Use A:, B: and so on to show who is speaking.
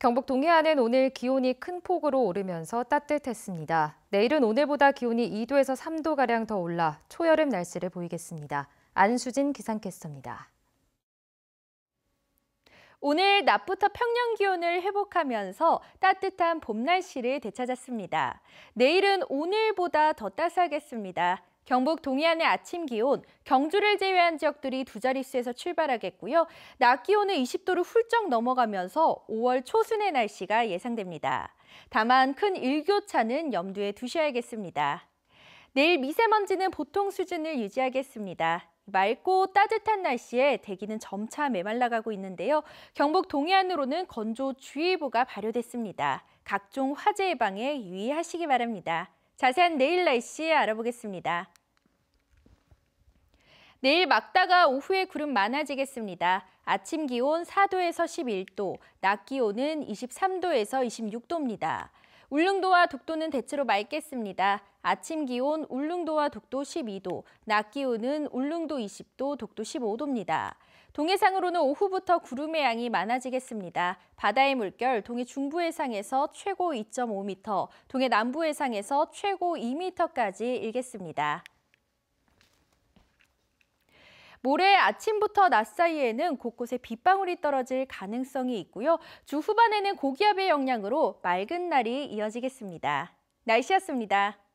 A: 경북 동해안은 오늘 기온이 큰 폭으로 오르면서 따뜻했습니다. 내일은 오늘보다 기온이 2도에서 3도가량 더 올라 초여름 날씨를 보이겠습니다. 안수진 기상캐스터입니다.
B: 오늘 낮부터 평년 기온을 회복하면서 따뜻한 봄 날씨를 되찾았습니다. 내일은 오늘보다 더 따스하겠습니다. 경북 동해안의 아침 기온, 경주를 제외한 지역들이 두 자릿수에서 출발하겠고요. 낮 기온은 20도를 훌쩍 넘어가면서 5월 초순의 날씨가 예상됩니다. 다만 큰 일교차는 염두에 두셔야겠습니다. 내일 미세먼지는 보통 수준을 유지하겠습니다. 맑고 따뜻한 날씨에 대기는 점차 메말라가고 있는데요. 경북 동해안으로는 건조주의보가 발효됐습니다. 각종 화재 예방에 유의하시기 바랍니다. 자세한 내일 날씨 알아보겠습니다. 내일 막다가 오후에 구름 많아지겠습니다. 아침 기온 4도에서 11도, 낮 기온은 23도에서 26도입니다. 울릉도와 독도는 대체로 맑겠습니다. 아침 기온 울릉도와 독도 12도, 낮 기온은 울릉도 20도, 독도 15도입니다. 동해상으로는 오후부터 구름의 양이 많아지겠습니다. 바다의 물결 동해 중부 해상에서 최고 2.5m, 동해 남부 해상에서 최고 2m까지 일겠습니다. 모레 아침부터 낮 사이에는 곳곳에 빗방울이 떨어질 가능성이 있고요. 주 후반에는 고기압의 영향으로 맑은 날이 이어지겠습니다. 날씨였습니다.